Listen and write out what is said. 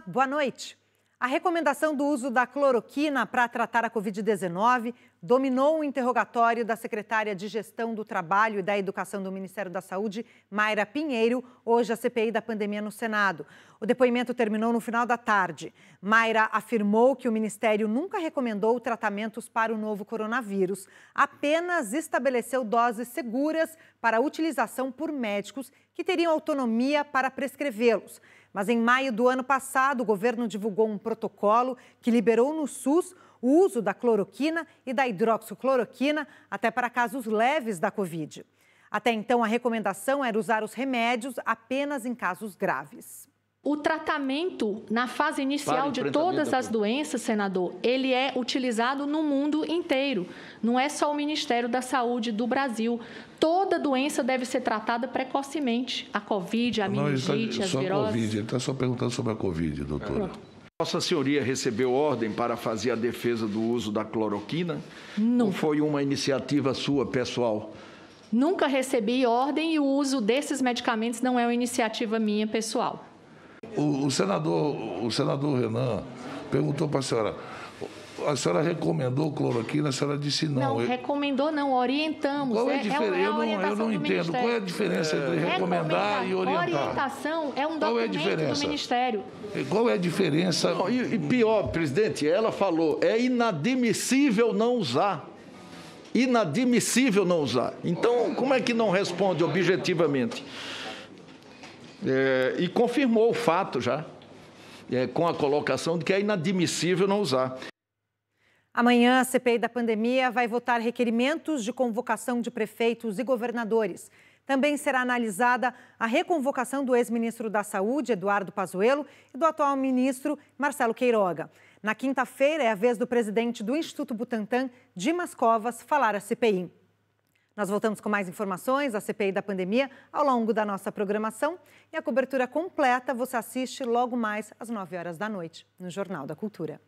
boa noite. A recomendação do uso da cloroquina para tratar a Covid-19 dominou o interrogatório da secretária de Gestão do Trabalho e da Educação do Ministério da Saúde, Mayra Pinheiro, hoje a CPI da pandemia no Senado. O depoimento terminou no final da tarde. Mayra afirmou que o Ministério nunca recomendou tratamentos para o novo coronavírus, apenas estabeleceu doses seguras para utilização por médicos que teriam autonomia para prescrevê-los. Mas em maio do ano passado, o governo divulgou um protocolo que liberou no SUS o uso da cloroquina e da hidroxicloroquina até para casos leves da Covid. Até então, a recomendação era usar os remédios apenas em casos graves. O tratamento na fase inicial de todas as doenças, senador, ele é utilizado no mundo inteiro. Não é só o Ministério da Saúde do Brasil. Toda doença deve ser tratada precocemente. A Covid, a Não, tá meningite, tá, as viroses. COVID. Ele está só perguntando sobre a Covid, doutora. Pronto. Vossa Senhoria recebeu ordem para fazer a defesa do uso da cloroquina? Não. Ou foi uma iniciativa sua, pessoal? Nunca recebi ordem e o uso desses medicamentos não é uma iniciativa minha pessoal. O, o senador, o senador Renan perguntou para a senhora, a senhora recomendou cloroquina, a senhora disse não. Não, recomendou não, orientamos. Qual é a diferença? É, é, é eu, não, eu não entendo. Qual é a diferença entre recomendar e orientar? Orientação é um é documento é do Ministério. Qual é a diferença? Não, e, e pior, presidente, ela falou, é inadmissível não usar inadmissível não usar. Então, como é que não responde objetivamente? é, e confirmou o fato já, é, com a colocação de que é inadmissível não usar. Amanhã, a CPI da pandemia vai votar requerimentos de convocação de prefeitos e governadores. Também será analisada a reconvocação do ex-ministro da Saúde, Eduardo Pazuello, e do atual ministro, Marcelo Queiroga. Na quinta-feira, é a vez do presidente do Instituto Butantan, Dimas Covas, falar à CPI. Nós voltamos com mais informações da CPI da pandemia ao longo da nossa programação e a cobertura completa você assiste logo mais às 9 horas da noite no Jornal da Cultura.